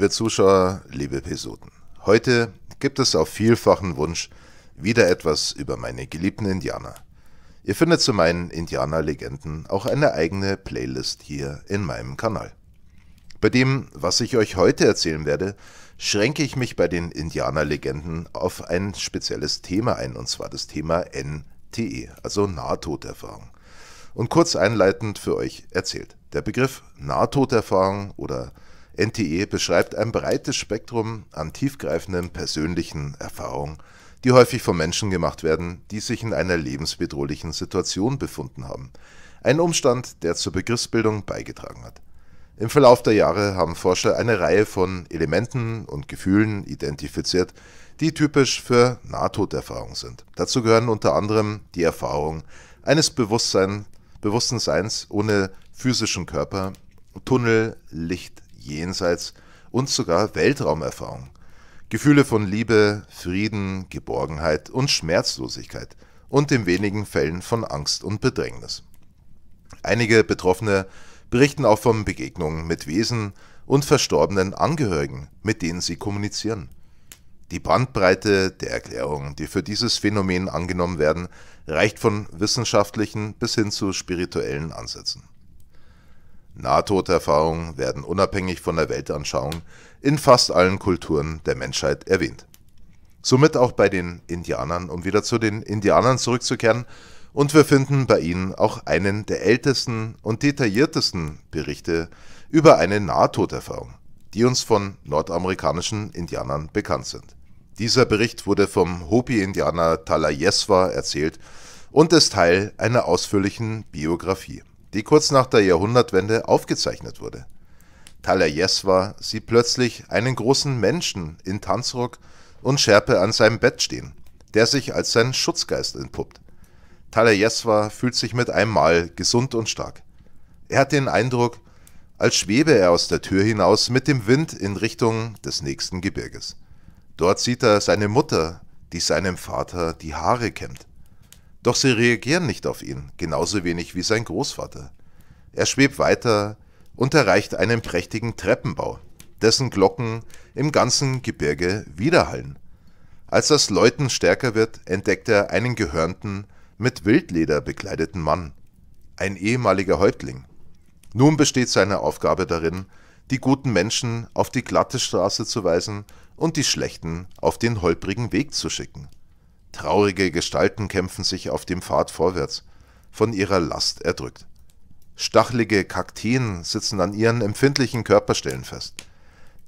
Liebe Zuschauer, liebe Pisoten, heute gibt es auf vielfachen Wunsch wieder etwas über meine geliebten Indianer. Ihr findet zu meinen Indianer-Legenden auch eine eigene Playlist hier in meinem Kanal. Bei dem, was ich euch heute erzählen werde, schränke ich mich bei den Indianer-Legenden auf ein spezielles Thema ein, und zwar das Thema NTE, also Nahtoderfahrung. Und kurz einleitend für euch erzählt, der Begriff Nahtoderfahrung oder Nahtoderfahrung NTE beschreibt ein breites Spektrum an tiefgreifenden persönlichen Erfahrungen, die häufig von Menschen gemacht werden, die sich in einer lebensbedrohlichen Situation befunden haben. Ein Umstand, der zur Begriffsbildung beigetragen hat. Im Verlauf der Jahre haben Forscher eine Reihe von Elementen und Gefühlen identifiziert, die typisch für Nahtoderfahrungen sind. Dazu gehören unter anderem die Erfahrung eines Bewusstsein, bewussten Seins ohne physischen Körper, Tunnel, Licht, Jenseits und sogar Weltraumerfahrung. Gefühle von Liebe, Frieden, Geborgenheit und Schmerzlosigkeit und in wenigen Fällen von Angst und Bedrängnis. Einige Betroffene berichten auch von Begegnungen mit Wesen und verstorbenen Angehörigen, mit denen sie kommunizieren. Die Bandbreite der Erklärungen, die für dieses Phänomen angenommen werden, reicht von wissenschaftlichen bis hin zu spirituellen Ansätzen. Nahtoderfahrungen werden unabhängig von der Weltanschauung in fast allen Kulturen der Menschheit erwähnt. Somit auch bei den Indianern, um wieder zu den Indianern zurückzukehren, und wir finden bei ihnen auch einen der ältesten und detailliertesten Berichte über eine Nahtoderfahrung, die uns von nordamerikanischen Indianern bekannt sind. Dieser Bericht wurde vom Hopi-Indianer Talayeswa erzählt und ist Teil einer ausführlichen Biografie die kurz nach der Jahrhundertwende aufgezeichnet wurde. Talajes war, sieht plötzlich einen großen Menschen in Tanzrock und Schärpe an seinem Bett stehen, der sich als sein Schutzgeist entpuppt. Talayeswa fühlt sich mit einem Mal gesund und stark. Er hat den Eindruck, als schwebe er aus der Tür hinaus mit dem Wind in Richtung des nächsten Gebirges. Dort sieht er seine Mutter, die seinem Vater die Haare kämmt. Doch sie reagieren nicht auf ihn, genauso wenig wie sein Großvater. Er schwebt weiter und erreicht einen prächtigen Treppenbau, dessen Glocken im ganzen Gebirge widerhallen. Als das Läuten stärker wird, entdeckt er einen gehörnten, mit Wildleder bekleideten Mann, ein ehemaliger Häuptling. Nun besteht seine Aufgabe darin, die guten Menschen auf die glatte Straße zu weisen und die schlechten auf den holprigen Weg zu schicken. Traurige Gestalten kämpfen sich auf dem Pfad vorwärts, von ihrer Last erdrückt. Stachelige Kakteen sitzen an ihren empfindlichen Körperstellen fest.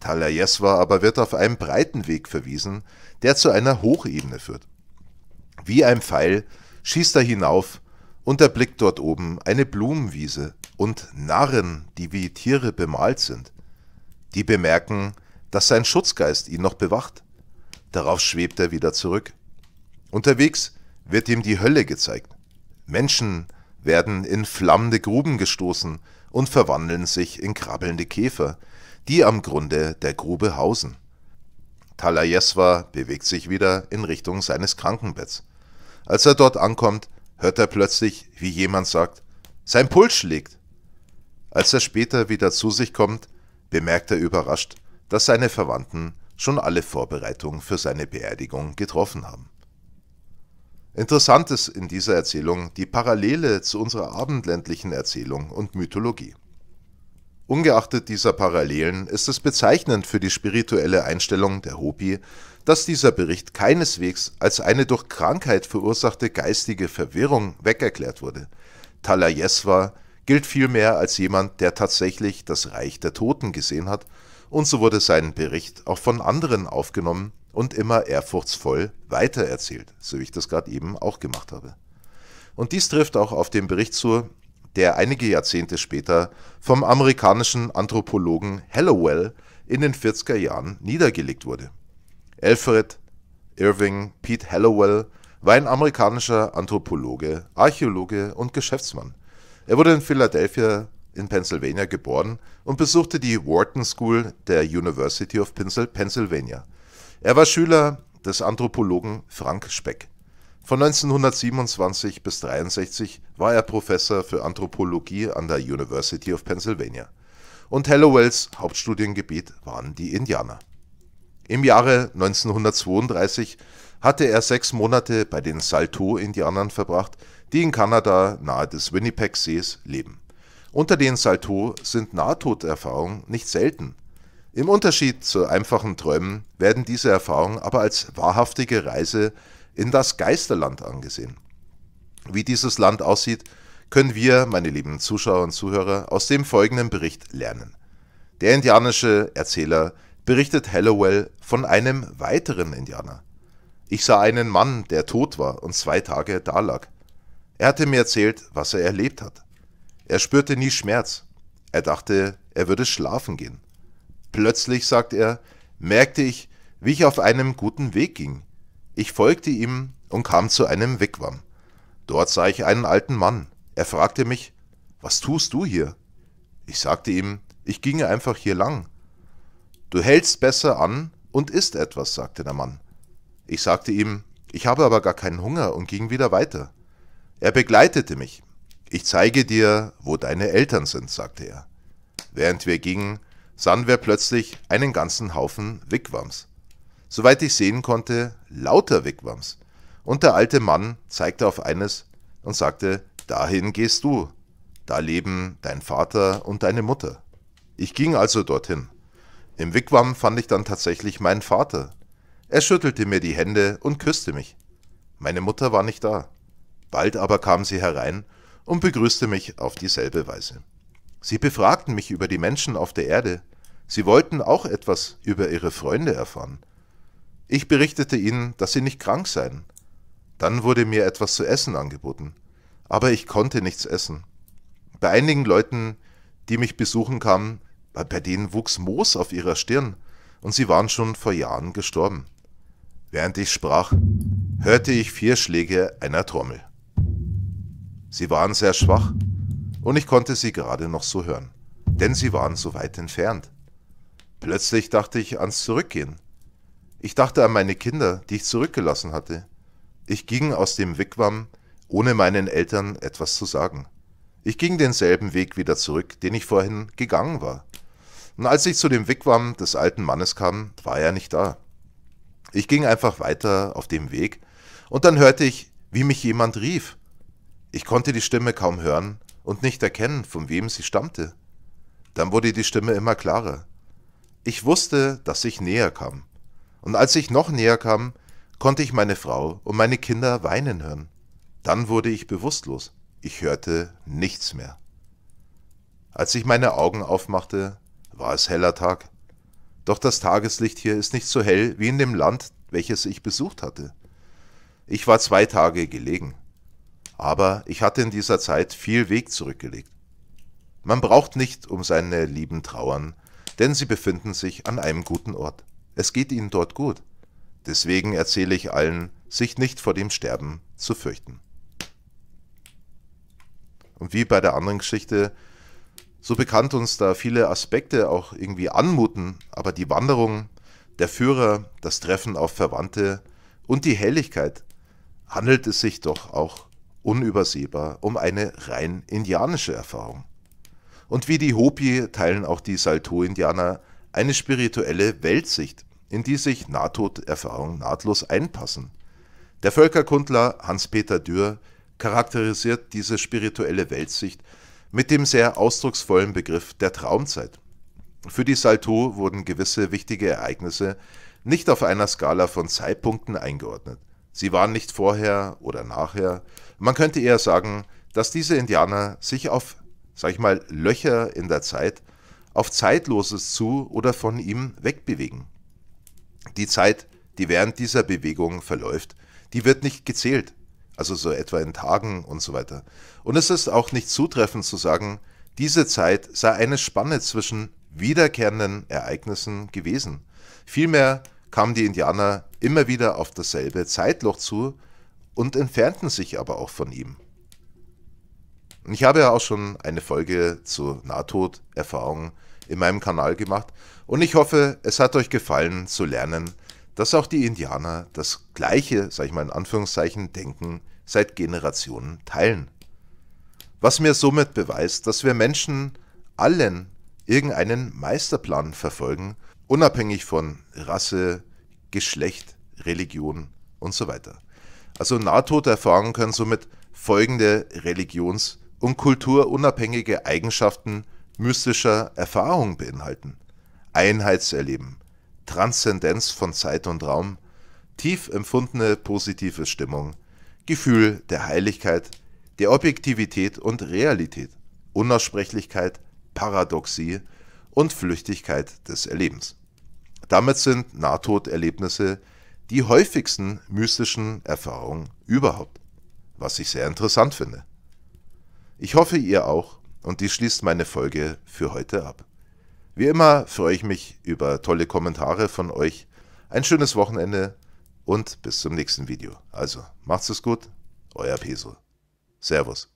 Talayeswa aber wird auf einem breiten Weg verwiesen, der zu einer Hochebene führt. Wie ein Pfeil schießt er hinauf und erblickt dort oben eine Blumenwiese und Narren, die wie Tiere bemalt sind. Die bemerken, dass sein Schutzgeist ihn noch bewacht. Darauf schwebt er wieder zurück Unterwegs wird ihm die Hölle gezeigt. Menschen werden in flammende Gruben gestoßen und verwandeln sich in krabbelnde Käfer, die am Grunde der Grube hausen. Talayeswa bewegt sich wieder in Richtung seines Krankenbetts. Als er dort ankommt, hört er plötzlich, wie jemand sagt, sein Puls schlägt. Als er später wieder zu sich kommt, bemerkt er überrascht, dass seine Verwandten schon alle Vorbereitungen für seine Beerdigung getroffen haben. Interessant ist in dieser Erzählung die Parallele zu unserer abendländlichen Erzählung und Mythologie. Ungeachtet dieser Parallelen ist es bezeichnend für die spirituelle Einstellung der Hopi, dass dieser Bericht keineswegs als eine durch Krankheit verursachte geistige Verwirrung wegerklärt wurde. Talayeswa gilt vielmehr als jemand, der tatsächlich das Reich der Toten gesehen hat, und so wurde sein Bericht auch von anderen aufgenommen und immer ehrfurchtsvoll weitererzählt, so wie ich das gerade eben auch gemacht habe. Und dies trifft auch auf den Bericht zu, der einige Jahrzehnte später vom amerikanischen Anthropologen Hallowell in den 40er Jahren niedergelegt wurde. Alfred Irving Pete Hallowell war ein amerikanischer Anthropologe, Archäologe und Geschäftsmann. Er wurde in Philadelphia in Pennsylvania geboren und besuchte die Wharton School der University of Pennsylvania er war Schüler des Anthropologen Frank Speck. Von 1927 bis 1963 war er Professor für Anthropologie an der University of Pennsylvania. Und Hallowells Hauptstudiengebiet waren die Indianer. Im Jahre 1932 hatte er sechs Monate bei den Salto-Indianern verbracht, die in Kanada nahe des Winnipeg-Sees leben. Unter den Salto sind Nahtoderfahrungen nicht selten. Im Unterschied zu einfachen Träumen werden diese Erfahrungen aber als wahrhaftige Reise in das Geisterland angesehen. Wie dieses Land aussieht, können wir, meine lieben Zuschauer und Zuhörer, aus dem folgenden Bericht lernen. Der indianische Erzähler berichtet Hallowell von einem weiteren Indianer. Ich sah einen Mann, der tot war und zwei Tage dalag. Er hatte mir erzählt, was er erlebt hat. Er spürte nie Schmerz. Er dachte, er würde schlafen gehen. Plötzlich, sagt er, merkte ich, wie ich auf einem guten Weg ging. Ich folgte ihm und kam zu einem Wigwam. Dort sah ich einen alten Mann. Er fragte mich, was tust du hier? Ich sagte ihm, ich ginge einfach hier lang. Du hältst besser an und isst etwas, sagte der Mann. Ich sagte ihm, ich habe aber gar keinen Hunger und ging wieder weiter. Er begleitete mich. Ich zeige dir, wo deine Eltern sind, sagte er. Während wir gingen, sahen wir plötzlich einen ganzen Haufen Wigwams. Soweit ich sehen konnte, lauter Wigwams. Und der alte Mann zeigte auf eines und sagte, dahin gehst du, da leben dein Vater und deine Mutter. Ich ging also dorthin. Im Wigwam fand ich dann tatsächlich meinen Vater. Er schüttelte mir die Hände und küsste mich. Meine Mutter war nicht da. Bald aber kam sie herein und begrüßte mich auf dieselbe Weise. Sie befragten mich über die Menschen auf der Erde. Sie wollten auch etwas über ihre Freunde erfahren. Ich berichtete ihnen, dass sie nicht krank seien. Dann wurde mir etwas zu essen angeboten, aber ich konnte nichts essen. Bei einigen Leuten, die mich besuchen kamen, bei denen wuchs Moos auf ihrer Stirn und sie waren schon vor Jahren gestorben. Während ich sprach, hörte ich vier Schläge einer Trommel. Sie waren sehr schwach und ich konnte sie gerade noch so hören, denn sie waren so weit entfernt. Plötzlich dachte ich ans Zurückgehen. Ich dachte an meine Kinder, die ich zurückgelassen hatte. Ich ging aus dem Wigwam, ohne meinen Eltern etwas zu sagen. Ich ging denselben Weg wieder zurück, den ich vorhin gegangen war. Und als ich zu dem Wigwam des alten Mannes kam, war er nicht da. Ich ging einfach weiter auf dem Weg und dann hörte ich, wie mich jemand rief. Ich konnte die Stimme kaum hören, und nicht erkennen, von wem sie stammte. Dann wurde die Stimme immer klarer. Ich wusste, dass ich näher kam. Und als ich noch näher kam, konnte ich meine Frau und meine Kinder weinen hören. Dann wurde ich bewusstlos. Ich hörte nichts mehr. Als ich meine Augen aufmachte, war es heller Tag. Doch das Tageslicht hier ist nicht so hell wie in dem Land, welches ich besucht hatte. Ich war zwei Tage gelegen aber ich hatte in dieser Zeit viel Weg zurückgelegt. Man braucht nicht um seine Lieben trauern, denn sie befinden sich an einem guten Ort. Es geht ihnen dort gut. Deswegen erzähle ich allen, sich nicht vor dem Sterben zu fürchten. Und wie bei der anderen Geschichte, so bekannt uns da viele Aspekte auch irgendwie anmuten, aber die Wanderung, der Führer, das Treffen auf Verwandte und die Helligkeit handelt es sich doch auch unübersehbar um eine rein indianische Erfahrung. Und wie die Hopi teilen auch die Salto-Indianer eine spirituelle Weltsicht, in die sich Nahtoderfahrungen nahtlos einpassen. Der Völkerkundler Hans-Peter Dürr charakterisiert diese spirituelle Weltsicht mit dem sehr ausdrucksvollen Begriff der Traumzeit. Für die Salto wurden gewisse wichtige Ereignisse nicht auf einer Skala von Zeitpunkten eingeordnet, Sie waren nicht vorher oder nachher. Man könnte eher sagen, dass diese Indianer sich auf, sag ich mal, Löcher in der Zeit, auf Zeitloses zu oder von ihm wegbewegen. Die Zeit, die während dieser Bewegung verläuft, die wird nicht gezählt, also so etwa in Tagen und so weiter. Und es ist auch nicht zutreffend zu sagen, diese Zeit sei eine Spanne zwischen wiederkehrenden Ereignissen gewesen. Vielmehr kamen die Indianer immer wieder auf dasselbe Zeitloch zu und entfernten sich aber auch von ihm. Und ich habe ja auch schon eine Folge zu Nahtoderfahrungen in meinem Kanal gemacht und ich hoffe, es hat euch gefallen zu lernen, dass auch die Indianer das gleiche, sage ich mal in Anführungszeichen, Denken seit Generationen teilen. Was mir somit beweist, dass wir Menschen allen irgendeinen Meisterplan verfolgen unabhängig von Rasse, Geschlecht, Religion und so weiter. Also Nahtoderfahrungen können somit folgende religions- und kulturunabhängige Eigenschaften mystischer Erfahrung beinhalten. Einheitserleben, Transzendenz von Zeit und Raum, tief empfundene positive Stimmung, Gefühl der Heiligkeit, der Objektivität und Realität, Unaussprechlichkeit, Paradoxie und Flüchtigkeit des Erlebens. Damit sind Nahtoderlebnisse die häufigsten mystischen Erfahrungen überhaupt, was ich sehr interessant finde. Ich hoffe, ihr auch und dies schließt meine Folge für heute ab. Wie immer freue ich mich über tolle Kommentare von euch. Ein schönes Wochenende und bis zum nächsten Video. Also, macht's es gut, euer Peso. Servus.